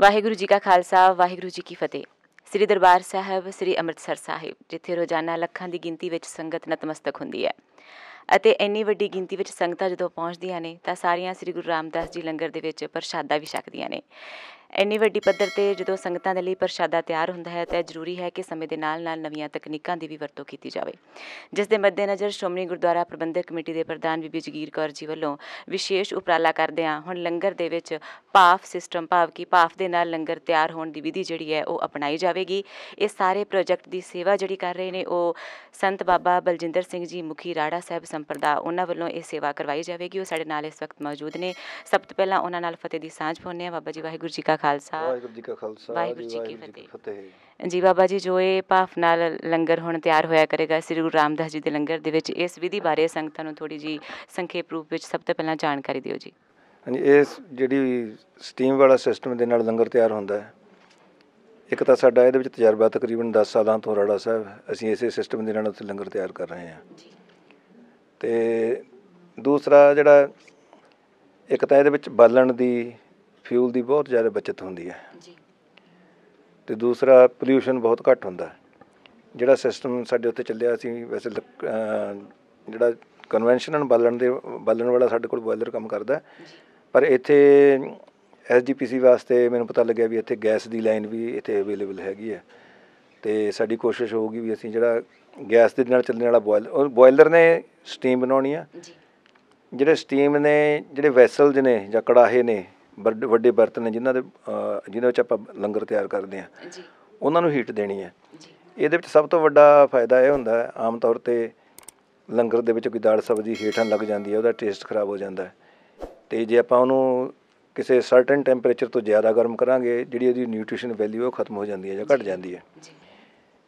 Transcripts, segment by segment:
ਵਾਹਿਗੁਰੂ ਜੀ ਕਾ ਖਾਲਸਾ ਵਾਹਿਗੁਰੂ ਜੀ ਕੀ ਫਤਿਹ ਸ੍ਰੀ ਦਰਬਾਰ ਸਾਹਿਬ ਸ੍ਰੀ ਅੰਮ੍ਰਿਤਸਰ ਸਾਹਿਬ ਜਿੱਥੇ ਰੋਜ਼ਾਨਾ ਲੱਖਾਂ ਦੀ ਗਿਣਤੀ ਵਿੱਚ ਸੰਗਤ ਨਤਮਸਤਕ ਹੁੰਦੀ ਹੈ ਅਤੇ ਇੰਨੀ ਵੱਡੀ ਗਿਣਤੀ ਵਿੱਚ ਸੰਗਤਾਂ ਜਦੋਂ ਪਹੁੰਚਦੀਆਂ ਨੇ ਤਾਂ ਸਾਰੀਆਂ ਸ੍ਰੀ ਗੁਰੂ ਰਾਮਦਾਸ ਜੀ ਲੰਗਰ ਦੇ ਵਿੱਚ ਪ੍ਰਸ਼ਾਦਾ ਵੀ ਛਕਦੀਆਂ ਨੇ ਇੰਨੀ ਵੱਡੀ ਪੱਧਰ ਤੇ ਜਦੋਂ ਸੰਗਤਾਂ ਦੇ ਲਈ ਪ੍ਰਸ਼ਾਦਾ ਤਿਆਰ ਹੁੰਦਾ ਹੈ ਤਾਂ ਜ਼ਰੂਰੀ ਹੈ ਕਿ ਸਮੇਂ ਦੇ ਨਾਲ-ਨਾਲ ਨਵੀਆਂ ਤਕਨੀਕਾਂ ਦੀ ਵੀ ਵਰਤੋਂ ਕੀਤੀ ਜਾਵੇ ਜਿਸ ਦੇ ਮੱਦੇਨਜ਼ਰ ਸ਼੍ਰੋਮਣੀ ਗੁਰਦੁਆਰਾ ਪ੍ਰਬੰਧਕ ਕਮੇਟੀ ਦੇ ਪ੍ਰਧਾਨ ਬੀਬੀ ਜਗੀਰ ਕੌਰ ਜੀ ਵੱਲੋਂ ਵਿਸ਼ੇਸ਼ ਉਪਰਾਲਾ ਕਰਦੇ ਆ ਹੁਣ ਲੰਗਰ ਦੇ ਵਿੱਚ ਪਾਫ ਸਿਸਟਮ ਭਾਵ ਕੀ ਪਾਫ ਦੇ ਨਾਲ ਲੰਗਰ ਤਿਆਰ ਹੋਣ ਦੀ ਵਿਧੀ ਜਿਹੜੀ ਹੈ ਉਹ ਅਪਣਾਈ ਜਾਵੇਗੀ ਇਹ ਸਾਰੇ ਪ੍ਰੋਜੈਕਟ ਦੀ ਸੇਵਾ ਜਿਹੜੀ ਕਰ ਰਹੇ ਨੇ ਉਹ ਸੰਤ ਬਾਬਾ ਬਲਜਿੰਦਰ ਸਿੰਘ ਜੀ ਮੁਖੀ ਰਾੜਾ ਸਾਹਿਬ ਸੰਪਰਦਾ ਉਹਨਾਂ ਵੱਲੋਂ ਇਹ ਸੇਵਾ ਕਰਵਾਈ ਜਾਵੇਗੀ ਉਹ ਸਾਡੇ ਨਾਲ ਇਸ ਵਕਤ ਮੌਜੂਦ ਨੇ ਸਭ ਤੋਂ ਪਹਿਲਾਂ ਉਹਨਾਂ ਨਾਲ ਫਤਿਹ ਦੀ ਸਾਂਝ ਪਾਉਂਦੇ ਆ ਬਾਬਾ ਜੀ ਵਾਹਿਗੁਰੂ ਜੀ ਕਾ ਖਾਲਸਾ ਵਾਹਿਗੁਰੂ ਜੀ ਕਾ ਖਾਲਸਾ ਵਾਹਿਗੁਰੂ ਜੀ ਕੀ ਫਤਿਹ ਜੀ ਬਾਬਾ ਜੀ ਜੋ ਇਹ ਪਾਫ ਨਾਲ ਲੰਗਰ ਹੁਣ ਤਿਆਰ ਹੋਇਆ ਕਰੇਗਾ ਸ੍ਰੀ ਗੁਰੂ ਰਾਮਦਾਸ ਜੀ ਦੇ ਲੰਗਰ ਦੇ ਵਿੱਚ ਇਸ ਵਿਧੀ ਬਾਰੇ ਸੰਗਤਾਂ ਨੂੰ ਥੋੜੀ ਜੀ ਸੰਖੇਪ ਰੂਪ ਵਿੱਚ ਸਭ ਤੋਂ ਪਹਿਲਾਂ ਜਾਣਕਾਰੀ ਦਿਓ ਜੀ ਹਾਂਜੀ ਇਸ ਜਿਹੜੀ ਸਟੀਮ ਵਾਲਾ ਸਿਸਟਮ ਦੇ ਨਾਲ ਲੰਗਰ ਤਿਆਰ ਹੁੰਦਾ ਹੈ ਇੱਕ ਤਾਂ ਸਾਡਾ ਇਹਦੇ ਵਿੱਚ ਤਜਰਬਾ ਤਕਰੀਬਨ 10 ਸਾਲਾਂ ਤੋਂ ਰੜਾ ਸਾਹਿਬ ਅਸੀਂ ਇਸੇ ਸਿਸਟਮ ਦੇ ਨਾਲ ਉੱਥੇ ਲੰਗਰ ਤਿਆਰ ਕਰ ਰਹੇ ਹਾਂ ਜੀ ਤੇ ਦੂਸਰਾ ਜਿਹੜਾ ਇੱਕ ਤਾਂ ਇਹਦੇ ਵਿੱਚ ਬਾਲਣ ਦੀ ਫਿਊਲ ਦੀ ਬਹੁਤ ਜ਼ਿਆਦਾ ਬਚਤ ਹੁੰਦੀ ਹੈ ਜੀ ਤੇ ਦੂਸਰਾ ਪੋਲੂਸ਼ਨ ਬਹੁਤ ਘੱਟ ਹੁੰਦਾ ਜਿਹੜਾ ਸਿਸਟਮ ਸਾਡੇ ਉੱਤੇ ਚੱਲਿਆ ਸੀ ਵੈਸੇ ਜਿਹੜਾ ਕਨਵੈਨਸ਼ਨਲ ਬਲਣ ਦੇ ਬਲਣ ਵਾਲਾ ਸਾਡੇ ਕੋਲ ਬੋਇਲਰ ਕੰਮ ਕਰਦਾ ਪਰ ਇੱਥੇ ਐਸਜੀਪੀਸੀ ਵਾਸਤੇ ਮੈਨੂੰ ਪਤਾ ਲੱਗਿਆ ਵੀ ਇੱਥੇ ਗੈਸ ਦੀ ਲਾਈਨ ਵੀ ਇੱਥੇ ਅਵੇਲੇਬਲ ਹੈਗੀ ਹੈ ਤੇ ਸਾਡੀ ਕੋਸ਼ਿਸ਼ ਹੋਊਗੀ ਵੀ ਅਸੀਂ ਜਿਹੜਾ ਗੈਸ ਦੇ ਨਾਲ ਚੱਲਣ ਵਾਲਾ ਬੋਇਲਰ ਬੋਇਲਰ ਨੇ ਸਟੀਮ ਬਣਾਉਣੀ ਆ ਜਿਹੜੇ ਸਟੀਮ ਨੇ ਜਿਹੜੇ ਵੈਸਲਸ ਨੇ ਜਾਂ ਕੜਾਹੇ ਨੇ ਵੱਡੇ ਬਰਤਨ ਨੇ ਜਿਨ੍ਹਾਂ ਦੇ ਜਿਨ੍ਹਾਂ ਵਿੱਚ ਆਪਾਂ ਲੰਗਰ ਤਿਆਰ ਕਰਦੇ ਆ ਜੀ ਉਹਨਾਂ ਨੂੰ ਹੀਟ ਦੇਣੀ ਹੈ ਜੀ ਇਹਦੇ ਵਿੱਚ ਸਭ ਤੋਂ ਵੱਡਾ ਫਾਇਦਾ ਇਹ ਹੁੰਦਾ ਹੈ ਆਮ ਤੌਰ ਤੇ ਲੰਗਰ ਦੇ ਵਿੱਚ ਕੋਈ ਦਾਲ ਸਬਜ਼ੀ ਹੀਟਣ ਲੱਗ ਜਾਂਦੀ ਹੈ ਉਹਦਾ ਟੇਸਟ ਖਰਾਬ ਹੋ ਜਾਂਦਾ ਹੈ ਤੇ ਜੇ ਆਪਾਂ ਉਹਨੂੰ ਕਿਸੇ ਸਰਟਨ ਟੈਂਪਰੇਚਰ ਤੋਂ ਜ਼ਿਆਦਾ ਗਰਮ ਕਰਾਂਗੇ ਜਿਹੜੀ ਉਹਦੀ ਨਿਊਟ੍ਰੀਸ਼ਨ ਵੈਲਿਊ ਉਹ ਖਤਮ ਹੋ ਜਾਂਦੀ ਹੈ ਜਾਂ ਘਟ ਜਾਂਦੀ ਹੈ ਜੀ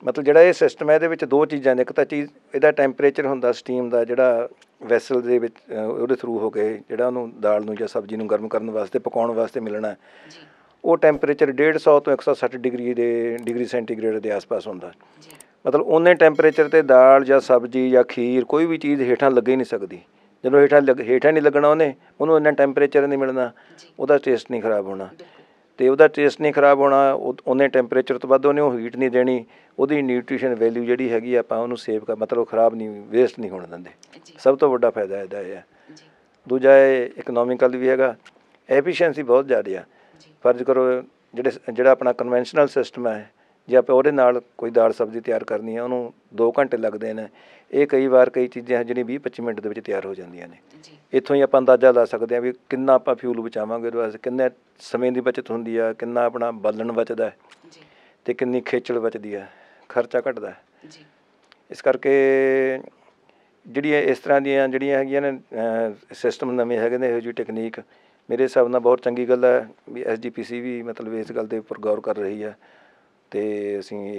ਮਤਲਬ ਜਿਹੜਾ ਇਹ ਸਿਸਟਮ ਹੈ ਇਹਦੇ ਵਿੱਚ ਦੋ ਚੀਜ਼ਾਂ ਨੇ ਇੱਕ ਤਾਂ ਚੀਜ਼ ਇਹਦਾ ਟੈਂਪਰੇਚਰ ਹੁੰਦਾ ਸਟੀਮ ਦਾ ਜਿਹੜਾ ਵੈਸਲ ਦੇ ਵਿੱਚ ਉਹਦੇ ਥਰੂ ਹੋ ਕੇ ਜਿਹੜਾ ਉਹਨੂੰ ਦਾਲ ਨੂੰ ਜਾਂ ਸਬਜ਼ੀ ਨੂੰ ਗਰਮ ਕਰਨ ਵਾਸਤੇ ਪਕਾਉਣ ਵਾਸਤੇ ਮਿਲਣਾ ਜੀ ਉਹ ਟੈਂਪਰੇਚਰ 150 ਤੋਂ 160 ਡਿਗਰੀ ਦੇ ਡਿਗਰੀ ਸੈਂਟੀਗ੍ਰੇਡ ਦੇ ਆਸ-ਪਾਸ ਹੁੰਦਾ ਜੀ ਮਤਲਬ ਉਹਨੇ ਟੈਂਪਰੇਚਰ ਤੇ ਦਾਲ ਜਾਂ ਸਬਜ਼ੀ ਜਾਂ ਖੀਰ ਕੋਈ ਵੀ ਚੀਜ਼ ਹੇਠਾਂ ਲੱਗੇ ਨਹੀਂ ਸਕਦੀ ਜਦੋਂ ਹੇਠਾਂ ਹੇਠਾਂ ਨਹੀਂ ਲੱਗਣਾ ਉਹਨੇ ਉਹਨੂੰ ਇੰਨਾ ਟੈਂਪਰੇਚਰ ਨਹੀਂ ਮਿਲਣਾ ਉਹਦਾ ਟੇਸਟ ਨਹੀਂ ਖਰਾਬ ਹੋਣਾ ਤੇ ਉਹਦਾ ਟੇਸਟ ਨਹੀਂ ਖਰਾਬ ਹੋਣਾ ਉਹਨੇ ਟੈਂਪਰੇਚਰ ਤੋਂ ਵੱਧ ਉਹਨੇ ਉਹ ਹੀਟ ਨਹੀਂ ਦੇਣੀ ਉਹਦੀ ਨਿਊਟ੍ਰੀਸ਼ਨ ਵੈਲਿਊ ਜਿਹੜੀ ਹੈਗੀ ਆਪਾਂ ਉਹਨੂੰ ਸੇਵ ਕਰ ਮਤਲਬ ਖਰਾਬ ਨਹੀਂ ਵੇਸਟ ਨਹੀਂ ਹੋਣ ਦਿੰਦੇ ਸਭ ਤੋਂ ਵੱਡਾ ਫਾਇਦਾ ਇਹਦਾ ਹੈ ਦੂਜਾ ਇਹ ਇਕਨੋਮਿਕਲ ਵੀ ਹੈਗਾ ਐਫੀਸ਼ੀਐਂਸੀ ਬਹੁਤ ਜ਼ਿਆਦਾ ਹੈ ਫਰਜ਼ ਕਰੋ ਜਿਹੜੇ ਜਿਹੜਾ ਆਪਣਾ ਕਨਵੈਨਸ਼ਨਲ ਸਿਸਟਮ ਹੈ ਜੇ ਆਪਾਂ ਉਹਦੇ ਨਾਲ ਕੋਈ ਦਾਲ ਸਬਜ਼ੀ ਤਿਆਰ ਕਰਨੀ ਹੈ ਉਹਨੂੰ 2 ਘੰਟੇ ਲੱਗਦੇ ਨੇ ਇਹ ਕਈ ਵਾਰ ਕਈ ਚੀਜ਼ਾਂ ਜਿਹੜੀਆਂ 20-25 ਮਿੰਟ ਦੇ ਵਿੱਚ ਤਿਆਰ ਹੋ ਜਾਂਦੀਆਂ ਨੇ ਇੱਥੋਂ ਹੀ ਆਪਾਂ ਅੰਦਾਜ਼ਾ ਲਾ ਸਕਦੇ ਹਾਂ ਵੀ ਕਿੰਨਾ ਆਪਾਂ ਫਿਊਲ ਬਚਾਵਾਂਗੇ ਉਹਦੇ ਵਾਸਤੇ ਕਿੰਨੇ ਸਮੇਂ ਦੀ ਬਚਤ ਹੁੰਦੀ ਆ ਕਿੰਨਾ ਆਪਣਾ ਬਲਣ ਬਚਦਾ ਹੈ ਜੀ ਤੇ ਕਿੰਨੀ ਖੇਚਲ ਬਚਦੀ ਆ ਖਰਚਾ ਘਟਦਾ ਹੈ ਜੀ ਇਸ ਕਰਕੇ ਜਿਹੜੀਆਂ ਇਸ ਤਰ੍ਹਾਂ ਦੀਆਂ ਜਿਹੜੀਆਂ ਹੈਗੀਆਂ ਨੇ ਸਿਸਟਮ ਨਵੇਂ ਹੈਗੇ ਨੇ ਇਹੋ ਜਿਹੀ ਟੈਕਨੀਕ ਮੇਰੇ ਹਿਸਾਬ ਨਾਲ ਬਹੁਤ ਚੰਗੀ ਗੱਲ ਹੈ ਵੀ ਐਸਜੀਪੀਸੀ ਵੀ ਮਤਲਬ ਇਸ ਗੱਲ ਦੇ ਉੱਪਰ ਗੌਰ ਕਰ ਰਹੀ ਹੈ ਤੇ ਅਸੀਂ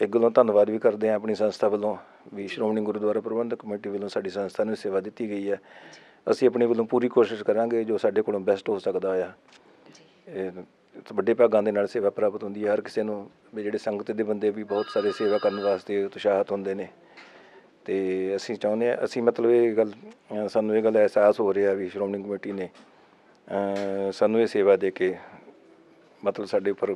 ਇੱਕ ਗੱਲੋਂ ਧੰਨਵਾਦ ਵੀ ਕਰਦੇ ਹਾਂ ਆਪਣੀ ਸੰਸਥਾ ਵੱਲੋਂ ਵੀ ਸ਼੍ਰੋਮਣੀ ਗੁਰਦੁਆਰਾ ਪ੍ਰਬੰਧਕ ਕਮੇਟੀ ਵੱਲੋਂ ਸਾਡੀ ਸੰਸਥਾ ਨੂੰ ਸੇਵਾ ਦਿੱਤੀ ਗਈ ਹੈ ਅਸੀਂ ਆਪਣੇ ਵੱਲੋਂ ਪੂਰੀ ਕੋਸ਼ਿਸ਼ ਕਰਾਂਗੇ ਜੋ ਸਾਡੇ ਕੋਲੋਂ ਬੈਸਟ ਹੋ ਸਕਦਾ ਆ ਵੱਡੇ ਭਾਗਾਂ ਦੇ ਨਾਲ ਸੇਵਾ ਪ੍ਰਾਪਤ ਹੁੰਦੀ ਹੈ ਹਰ ਕਿਸੇ ਨੂੰ ਵੀ ਜਿਹੜੇ ਸੰਗਤ ਦੇ ਬੰਦੇ ਵੀ ਬਹੁਤ ਸਾਰੇ ਸੇਵਾ ਕਰਨ ਵਾਸਤੇ ਉਤਸ਼ਾਹਤ ਹੁੰਦੇ ਨੇ ਤੇ ਅਸੀਂ ਚਾਹੁੰਦੇ ਆ ਅਸੀਂ ਮਤਲਬ ਇਹ ਗੱਲ ਸਾਨੂੰ ਇਹ ਗੱਲ ਅਹਿਸਾਸ ਹੋ ਰਿਹਾ ਵੀ ਸ਼੍ਰੋਮਣੀ ਕਮੇਟੀ ਨੇ ਸਾਨੂੰ ਇਹ ਸੇਵਾ ਦੇ ਕੇ ਮਤਲਬ ਸਾਡੇ ਉੱਪਰ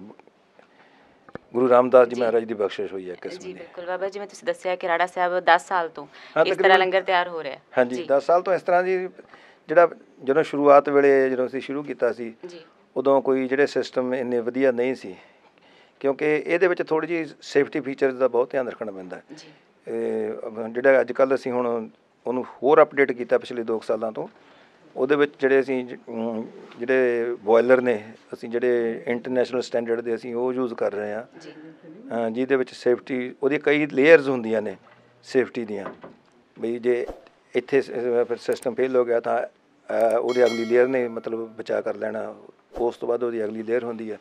ਗੁਰੂ ਰਾਮਦਾਸ ਜੀ ਮਹਾਰਾਜ ਦੀ ਬਖਸ਼ਿਸ਼ ਹੋਈ ਹੈ ਕਿਸਮ ਦੀ ਜੀ ਬਿਲਕੁਲ ਬਾਬਾ ਜੀ ਮੈਂ ਤੁਸੀਂ ਦੱਸਿਆ ਕਿ ਰਾੜਾ ਸਾਹਿਬ 10 ਸਾਲ ਤੋਂ ਇਸ ਤਰ੍ਹਾਂ ਲੰਗਰ ਤਿਆਰ ਹੋ ਰਿਹਾ ਹੈ ਹਾਂਜੀ 10 ਸਾਲ ਤੋਂ ਇਸ ਤਰ੍ਹਾਂ ਜੀ ਜਿਹੜਾ ਜਦੋਂ ਸ਼ੁਰੂਆਤ ਵੇਲੇ ਜਦੋਂ ਅਸੀਂ ਸ਼ੁਰੂ ਕੀਤਾ ਸੀ ਜੀ ਉਦੋਂ ਕੋਈ ਜਿਹੜੇ ਸਿਸਟਮ ਇੰਨੇ ਵਧੀਆ ਨਹੀਂ ਸੀ ਕਿਉਂਕਿ ਇਹਦੇ ਵਿੱਚ ਥੋੜੀ ਜੀ ਸੇਫਟੀ ਫੀਚਰਸ ਦਾ ਬਹੁਤ ਧਿਆਨ ਰੱਖਣਾ ਪੈਂਦਾ ਜੀ ਜਿਹੜਾ ਅੱਜ ਕੱਲ ਅਸੀਂ ਹੁਣ ਉਹਨੂੰ ਹੋਰ ਅਪਡੇਟ ਕੀਤਾ ਪਿਛਲੇ 2 ਸਾਲਾਂ ਤੋਂ ਉਹਦੇ ਵਿੱਚ ਜਿਹੜੇ ਅਸੀਂ ਜਿਹੜੇ ਬੋਇਲਰ ਨੇ ਅਸੀਂ ਜਿਹੜੇ ਇੰਟਰਨੈਸ਼ਨਲ ਸਟੈਂਡਰਡ ਦੇ ਅਸੀਂ ਉਹ ਯੂਜ਼ ਕਰ ਰਹੇ ਆ ਜਿਹਦੇ ਵਿੱਚ ਸੇਫਟੀ ਉਹਦੀ ਕਈ ਲੇਅਰਸ ਹੁੰਦੀਆਂ ਨੇ ਸੇਫਟੀ ਦੀਆਂ ਬਈ ਜੇ ਇੱਥੇ ਫਿਰ ਸਿਸਟਮ ਫੇਲ ਹੋ ਗਿਆ ਤਾਂ ਉਹਦੇ ਅਗਲੀ ਲੇਅਰ ਨੇ ਮਤਲਬ ਬਚਾ ਕਰ ਲੈਣਾ ਉਸ ਤੋਂ ਬਾਅਦ ਉਹਦੀ ਅਗਲੀ ਲੇਅਰ ਹੁੰਦੀ ਹੈ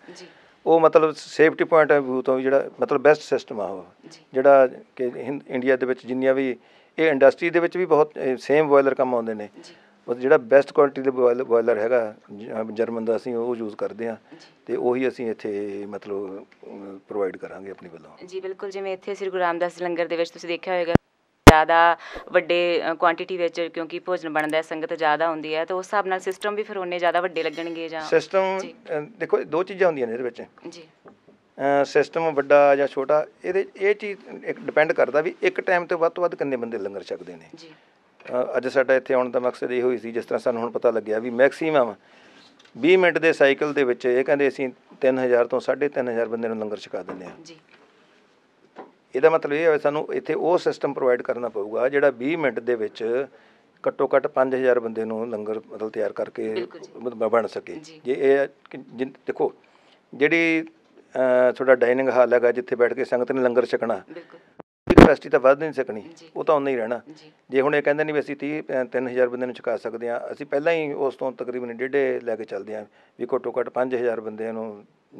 ਉਹ ਮਤਲਬ ਸੇਫਟੀ ਪੁਆਇੰਟ ਆਫ View ਤੋਂ ਜਿਹੜਾ ਮਤਲਬ ਬੈਸਟ ਸਿਸਟਮ ਆ ਉਹ ਜਿਹੜਾ ਕਿ ਇੰਡੀਆ ਦੇ ਵਿੱਚ ਜਿੰਨੀਆਂ ਵੀ ਇਹ ਇੰਡਸਟਰੀ ਦੇ ਵਿੱਚ ਵੀ ਬਹੁਤ ਸੇਮ ਬੋਇਲਰ ਕੰਮ ਆਉਂਦੇ ਨੇ ਉਹ ਜਿਹੜਾ ਬੈਸਟ ਕੁਆਲਿਟੀ ਦੇ ਬੋਇਲਰ ਹੈਗਾ ਜਰਮਨ ਦਾ ਅਸੀਂ ਉਹ ਯੂਜ਼ ਕਰਦੇ ਆ ਤੇ ਉਹੀ ਅਸੀਂ ਇੱਥੇ ਮਤਲਬ ਪ੍ਰੋਵਾਈਡ ਕਰਾਂਗੇ ਆਪਣੀ ਵੱਲੋਂ ਜੀ ਬਿਲਕੁਲ ਜਿਵੇਂ ਇੱਥੇ ਸ੍ਰੀ ਗੁਰੂ ਰਾਮਦਾਸ ਲੰਗਰ ਦੇ ਵਿੱਚ ਤੁਸੀਂ ਦੇਖਿਆ ਹੋਵੇਗਾ ਜ਼ਿਆਦਾ ਵੱਡੇ ਕੁਆਂਟੀਟੀ ਵਿੱਚ ਕਿਉਂਕਿ ਭੋਜਨ ਬਣਦਾ ਹੈ ਸੰਗਤ ਜ਼ਿਆਦਾ ਹੁੰਦੀ ਹੈ ਤਾਂ ਉਸ ਹਿਸਾਬ ਨਾਲ ਸਿਸਟਮ ਵੀ ਫਿਰ ਉਹਨੇ ਜ਼ਿਆਦਾ ਵੱਡੇ ਲੱਗਣਗੇ ਜਾਂ ਸਿਸਟਮ ਦੇਖੋ ਦੋ ਚੀਜ਼ਾਂ ਹੁੰਦੀਆਂ ਨੇ ਇਹਦੇ ਵਿੱਚ ਜੀ ਸਿਸਟਮ ਵੱਡਾ ਜਾਂ ਛੋਟਾ ਇਹਦੇ ਇਹ ਚੀਜ਼ ਇੱਕ ਡਿਪੈਂਡ ਕਰਦਾ ਵੀ ਇੱਕ ਟਾਈਮ ਤੇ ਵੱਧ ਤੋਂ ਵੱਧ ਕਿੰਨੇ ਬੰਦੇ ਲੰਗਰ ਛਕਦੇ ਨੇ ਜੀ ਅੱਜ ਸਾਡਾ ਇੱਥੇ ਆਉਣ ਦਾ ਮਕਸਦ ਇਹ ਹੋਈ ਸੀ ਜਿਸ ਤਰ੍ਹਾਂ ਸਾਨੂੰ ਹੁਣ ਪਤਾ ਲੱਗਿਆ ਵੀ ਮੈਕਸਿਮਮ 20 ਮਿੰਟ ਦੇ ਸਾਈਕਲ ਦੇ ਵਿੱਚ ਇਹ ਕਹਿੰਦੇ ਅਸੀਂ 3000 ਤੋਂ 3500 ਬੰਦੇ ਨੂੰ ਲੰਗਰ ਛਕਾ ਦਿੰਦੇ ਆ ਜੀ ਇਹਦਾ ਮਤਲਬ ਇਹ ਹੈ ਸਾਨੂੰ ਇੱਥੇ ਉਹ ਸਿਸਟਮ ਪ੍ਰੋਵਾਈਡ ਕਰਨਾ ਪਊਗਾ ਜਿਹੜਾ 20 ਮਿੰਟ ਦੇ ਵਿੱਚ ਘੱਟੋ ਘੱਟ 5000 ਬੰਦੇ ਨੂੰ ਲੰਗਰ ਮਤਲਬ ਤਿਆਰ ਕਰਕੇ ਬਣ ਸਕੇ ਜੇ ਇਹ ਦੇਖੋ ਜਿਹੜੀ ਥੋੜਾ ਡਾਈਨਿੰਗ ਹਾਲ ਹੈਗਾ ਜਿੱਥੇ ਬੈਠ ਕੇ ਸੰਗਤ ਨੇ ਲੰਗਰ ਛਕਣਾ ਬਿਲਕੁਲ ਕਪੈਸਿਟੀ ਤਾਂ ਵੱਧ ਨਹੀਂ ਸਕਣੀ ਉਹ ਤਾਂ ਉਨਾ ਹੀ ਰਹਿਣਾ ਜੇ ਹੁਣ ਇਹ ਕਹਿੰਦੇ ਨੇ ਵੀ ਅਸੀਂ 30 3000 ਬੰਦੇ ਨੂੰ ਚੁਕਾ ਸਕਦੇ ਆ ਅਸੀਂ ਪਹਿਲਾਂ ਹੀ ਉਸ ਤੋਂ ਤਕਰੀਬਨ ਡੇਢੇ ਲੈ ਕੇ ਚੱਲਦੇ ਆ ਵੀ ਘੱਟੋ ਘੱਟ 5000 ਬੰਦਿਆਂ ਨੂੰ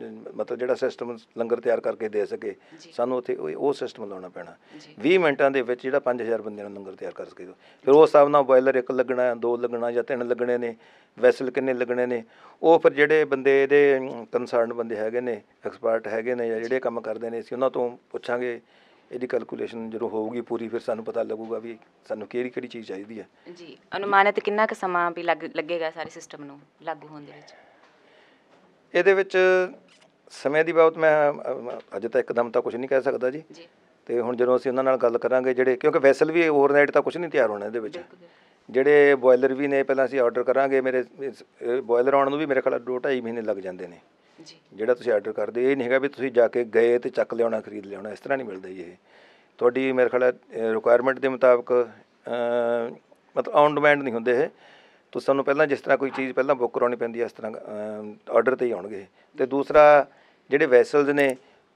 ਮਤਲਬ ਜਿਹੜਾ ਸਿਸਟਮ ਲੰਗਰ ਤਿਆਰ ਕਰਕੇ ਦੇ ਸਕੇ ਸਾਨੂੰ ਉੱਥੇ ਉਹ ਸਿਸਟਮ ਲਾਉਣਾ ਪੈਣਾ 20 ਮਿੰਟਾਂ ਦੇ ਵਿੱਚ ਜਿਹੜਾ 5000 ਬੰਦਿਆਂ ਨੂੰ ਲੰਗਰ ਤਿਆਰ ਕਰ ਸਕੇ ਫਿਰ ਉਸ ਹਿਸਾਬ ਨਾਲ ਬੋਇਲਰ ਇੱਕ ਲੱਗਣਾ ਦੋ ਲੱਗਣਾ ਜਾਂ ਤਿੰਨ ਲੱਗਣੇ ਨੇ ਵੈਸਲ ਕਿੰਨੇ ਲੱਗਣੇ ਨੇ ਉਹ ਫਿਰ ਜਿਹੜੇ ਬੰਦੇ ਦੇ ਕੰਸਰਨ ਬੰਦੇ ਹੈਗੇ ਨੇ ਐਕਸਪਰਟ ਹੈਗੇ ਨੇ ਜਾਂ ਜਿਹੜੇ ਕੰਮ ਕਰਦੇ ਨੇ ਅਸੀਂ ਉਹਨਾਂ ਤੋਂ ਪੁੱਛਾਂਗੇ ਇਹਦੀ ਕੈਲਕੂਲੇਸ਼ਨ ਜਦੋਂ ਹੋਊਗੀ ਪੂਰੀ ਫਿਰ ਸਾਨੂੰ ਪਤਾ ਲੱਗੂਗਾ ਵੀ ਸਾਨੂੰ ਕਿਹੜੀ ਕਿਹੜੀ ਚੀਜ਼ ਚਾਹੀਦੀ ਹੈ ਜੀ ਅਨੁਮਾਨਿਤ ਕਿੰਨਾ ਕੁ ਸਮਾਂ ਵੀ ਲੱਗੇਗਾ ਸਾਰੇ ਸਿਸਟਮ ਨੂੰ ਲਾਗੂ ਹੋਣ ਦੇ ਵਿੱਚ ਇਹਦੇ ਵਿੱਚ ਸਮੇਂ ਦੀ ਬਾਬਤ ਮੈਂ ਅਜੇ ਤਾਂ ਇੱਕਦਮ ਤਾਂ ਕੁਝ ਨਹੀਂ ਕਹਿ ਸਕਦਾ ਜੀ ਤੇ ਹੁਣ ਜਦੋਂ ਅਸੀਂ ਉਹਨਾਂ ਨਾਲ ਗੱਲ ਕਰਾਂਗੇ ਜਿਹੜੇ ਕਿਉਂਕਿ ਵੈਸਲ ਵੀ ਓਵਰਨਾਈਟ ਤਾਂ ਕੁਝ ਨਹੀਂ ਤਿਆਰ ਹੋਣਾ ਇਹਦੇ ਵਿੱਚ ਜਿਹੜੇ ਬੋਇਲਰ ਵੀ ਨੇ ਪਹਿਲਾਂ ਅਸੀਂ ਆਰਡਰ ਕਰਾਂਗੇ ਮੇਰੇ ਬੋਇਲਰ ਆਉਣ ਨੂੰ ਵੀ ਮੇਰੇ ਖਿਆਲ 2.5 ਮਹੀਨੇ ਲੱਗ ਜਾਂਦੇ ਨੇ ਜੀ ਜਿਹੜਾ ਤੁਸੀਂ ਆਰਡਰ ਕਰਦੇ ਇਹ ਨਹੀਂ ਹੈਗਾ ਵੀ ਤੁਸੀਂ ਜਾ ਕੇ ਗਏ ਤੇ ਚੱਕ ਲਿਆਉਣਾ ਖਰੀਦ ਲਿਆਉਣਾ ਇਸ ਤਰ੍ਹਾਂ ਨਹੀਂ ਮਿਲਦਾ ਇਹ ਤੁਹਾਡੀ ਮੇਰੇ ਖਿਆਲ ਰਿਕੁਆਇਰਮੈਂਟ ਦੇ ਮੁਤਾਬਕ ਮਤਲਬ ਔਨ ਡਿਮਾਂਡ ਨਹੀਂ ਹੁੰਦੇ ਇਹ ਤੁਸੀਂ ਸਾਨੂੰ ਪਹਿਲਾਂ ਜਿਸ ਤਰ੍ਹਾਂ ਕੋਈ ਚੀਜ਼ ਪਹਿਲਾਂ ਬੁੱਕ ਕਰਾਉਣੀ ਪੈਂਦੀ ਹੈ ਇਸ ਤਰ੍ਹਾਂ ਆਰਡਰ ਤੇ ਹੀ ਆਉਣਗੇ ਤੇ ਦੂਸਰਾ ਜਿਹੜੇ ਵੈਸਲਸ ਨੇ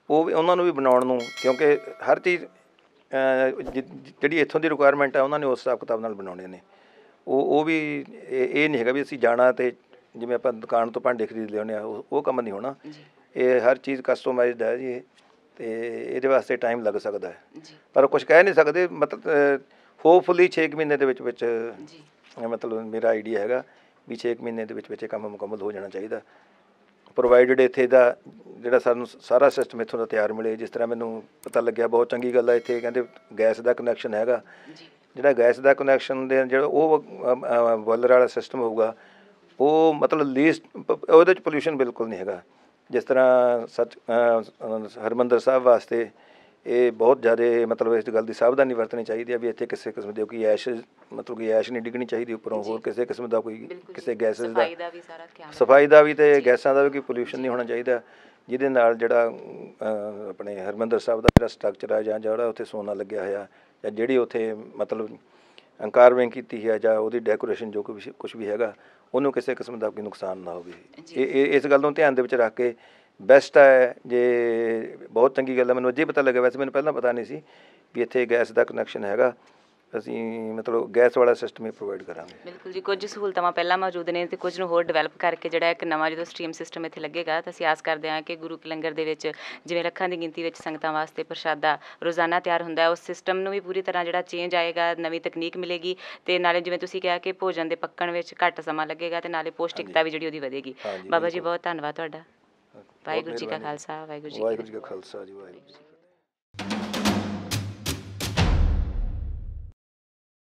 ਉਹ ਵੀ ਉਹਨਾਂ ਨੂੰ ਵੀ ਬਣਾਉਣ ਨੂੰ ਕਿਉਂਕਿ ਹਰ ਚੀਜ਼ ਜਿਹੜੀ ਇੱਥੋਂ ਦੀ ਰਿਕੁਆਇਰਮੈਂਟ ਹੈ ਉਹਨਾਂ ਨੇ ਉਸ ਹਿਸਾਬ ਕਿਤਾਬ ਨਾਲ ਬਣਾਉਣੇ ਨੇ ਉਹ ਉਹ ਵੀ ਇਹ ਨਹੀਂ ਹੈਗਾ ਵੀ ਅਸੀਂ ਜਾਣਾ ਤੇ ਜਿਵੇਂ ਆਪਾਂ ਦੁਕਾਨ ਤੋਂ ਭਾਂਡੇ ਖਰੀਦ ਲਿਆਉਂਦੇ ਆ ਉਹ ਕੰਮ ਨਹੀਂ ਹੋਣਾ ਜੀ ਇਹ ਹਰ ਚੀਜ਼ ਕਸਟਮਾਈਜ਼ਡ ਹੈ ਜੀ ਤੇ ਇਹਦੇ ਵਾਸਤੇ ਟਾਈਮ ਲੱਗ ਸਕਦਾ ਹੈ ਪਰ ਕੁਝ ਕਹਿ ਨਹੀਂ ਸਕਦੇ ਮਤਲਬ ਹੋਪਫੁਲੀ 6 ਮਹੀਨੇ ਦੇ ਵਿੱਚ ਵਿੱਚ ਜੀ ਮਤਲਬ ਮੇਰਾ ਆਈਡੀਆ ਹੈਗਾ ਵੀ 6 ਮਹੀਨੇ ਦੇ ਵਿੱਚ ਵਿੱਚ ਇਹ ਕੰਮ ਮੁਕੰਮਲ ਹੋ ਜਾਣਾ ਚਾਹੀਦਾ ਪ੍ਰੋਵਾਈਡਡ ਇੱਥੇ ਦਾ ਜਿਹੜਾ ਸਾਨੂੰ ਸਾਰਾ ਸਿਸਟਮ ਇੱਥੋਂ ਦਾ ਤਿਆਰ ਮਿਲੇ ਜਿਸ ਤਰ੍ਹਾਂ ਮੈਨੂੰ ਪਤਾ ਲੱਗਿਆ ਬਹੁਤ ਚੰਗੀ ਗੱਲ ਹੈ ਇੱਥੇ ਕਹਿੰਦੇ ਗੈਸ ਦਾ ਕਨੈਕਸ਼ਨ ਹੈਗਾ ਜਿਹੜਾ ਗੈਸ ਦਾ ਕਨੈਕਸ਼ਨ ਦੇ ਜਿਹੜਾ ਉਹ ਬੋਇਲਰ ਵਾਲਾ ਸਿਸਟਮ ਹੋਊਗਾ ਉਹ ਮਤਲਬ ਲੀਸਟ ਉਹਦੇ ਚ ਪੋਲੂਸ਼ਨ ਬਿਲਕੁਲ ਨਹੀਂ ਹੈਗਾ ਜਿਸ ਤਰ੍ਹਾਂ ਸੱਚ ਹਰਮੰਦਰ ਸਾਹਿਬ ਵਾਸਤੇ ਇਹ ਬਹੁਤ ਜ਼ਿਆਦਾ ਮਤਲਬ ਇਸ ਗੱਲ ਦੀ ਸਾਵਧਾਨੀ ਵਰਤਣੀ ਚਾਹੀਦੀ ਹੈ ਵੀ ਇੱਥੇ ਕਿਸੇ ਕਿਸਮ ਦੇ ਕੋਈ ਐਸ਼ ਮਤਲਬ ਕੋਈ ਐਸ਼ ਨਹੀਂ ਡਿੱਗਣੀ ਚਾਹੀਦੀ ਉੱਪਰੋਂ ਹੋਰ ਕਿਸੇ ਕਿਸਮ ਦਾ ਕੋਈ ਕਿਸੇ ਗੈਸਸ ਦਾ ਸਫਾਈ ਦਾ ਵੀ ਸਾਰਾ ਖਿਆਲ ਸਫਾਈ ਦਾ ਵੀ ਤੇ ਗੈਸਾਂ ਦਾ ਵੀ ਕੋਈ ਪੋਲੂਸ਼ਨ ਨਹੀਂ ਹੋਣਾ ਚਾਹੀਦਾ ਜਿਹਦੇ ਨਾਲ ਜਿਹੜਾ ਆਪਣੇ ਹਰਮੰਦਰ ਸਾਹਿਬ ਦਾ ਜਿਹੜਾ ਸਟਰਕਚਰ ਹੈ ਜਾਂ ਜਿਹੜਾ ਉੱਥੇ ਸੋਨਾ ਲੱਗਿਆ ਹੋਇਆ ਜਾਂ ਜਿਹੜੀ ਉੱਥੇ ਮਤਲਬ ਕਾਰਵਿੰਗ ਕੀਤੀ ਹੈ ਜਾਂ ਉਹਦੀ ਡੈਕੋਰੇਸ਼ਨ ਜੋ ਕੁਝ ਵੀ ਹੈਗਾ ਉਹਨੂੰ ਕਿਸੇ ਕਿਸਮ ਦਾ ਕੋਈ ਨੁਕਸਾਨ ਨਾ ਹੋਵੇ ਇਹ ਇਸ ਗੱਲ ਨੂੰ ਧਿਆਨ ਦੇ ਵਿੱਚ ਰੱਖ ਕੇ ਬੈਸਟ ਹੈ ਜੇ ਬਹੁਤ ਚੰਗੀ ਗੱਲ ਹੈ ਮੈਨੂੰ ਅੱਜ ਹੀ ਪਤਾ ਲੱਗਿਆ ਵੈਸੇ ਮੈਨੂੰ ਪਹਿਲਾਂ ਪਤਾ ਨਹੀਂ ਸੀ ਵੀ ਇੱਥੇ ਗੈਸ ਦਾ ਕਨੈਕਸ਼ਨ ਹੈਗਾ ਅਸੀਂ ਮਤਲਬ ਗੈਸ ਵਾਲਾ ਸਿਸਟਮ ਹੀ ਪ੍ਰੋਵਾਈਡ ਕਰਾਂਗੇ ਬਿਲਕੁਲ ਜੀ ਕੁਝ ਸਹੂਲਤਾਂ ਪਹਿਲਾਂ ਮੌਜੂਦ ਨੇ ਤੇ ਕੁਝ ਨੂੰ ਹੋਰ ਡਿਵੈਲਪ ਕਰਕੇ ਜਿਹੜਾ ਇੱਕ ਨਵਾਂ ਜਿਹੜਾ ਸਟ੍ਰੀਮ ਸਿਸਟਮ ਇੱਥੇ ਲੱਗੇਗਾ ਤਾਂ ਅਸੀਂ ਆਸ ਕਰਦੇ ਹਾਂ ਕਿ ਗੁਰੂ ਕੀ ਲੰਗਰ ਦੇ ਵਿੱਚ ਜਿਵੇਂ ਲੱਖਾਂ ਦੀ ਗਿਣਤੀ ਵਿੱਚ ਸੰਗਤਾਂ ਵਾਸਤੇ ਪ੍ਰਸ਼ਾਦਾ ਰੋਜ਼ਾਨਾ ਤਿਆਰ ਹੁੰਦਾ ਹੈ ਉਸ ਸਿਸਟਮ ਨੂੰ ਵੀ ਪੂਰੀ ਤਰ੍ਹਾਂ ਜਿਹੜਾ ਚੇਂਜ ਆਏਗਾ ਨਵੀਂ ਤਕਨੀਕ ਮਿਲੇਗੀ ਤੇ ਨਾਲੇ ਜਿਵੇਂ ਤੁਸੀਂ ਕਿਹਾ ਕਿ ਭੋਜਨ ਦੇ ਪੱਕਣ ਵਿੱਚ ਘੱਟ ਸਮਾਂ ਲੱਗੇਗਾ ਤੇ ਨਾਲੇ ਪੌਸ਼ਟਿਕਤਾ ਵੀ ਜਿਹੜੀ ਉਹਦੀ ਵਧੇਗੀ ਬਾਬਾ ਜੀ ਬਹੁਤ ਧੰਨਵਾਦ ਤੁਹਾਡਾ ਵਾਹਿਗੁਰੂ ਜੀ ਕਾ ਖਾਲਸਾ ਵਾਹਿਗੁਰੂ ਜੀ ਕੀ ਫਤਿਹ ਵਾਹਿਗੁਰੂ ਜੀ ਕਾ ਖਾਲਸਾ ਜੀ ਵਾਹਿਗੁਰੂ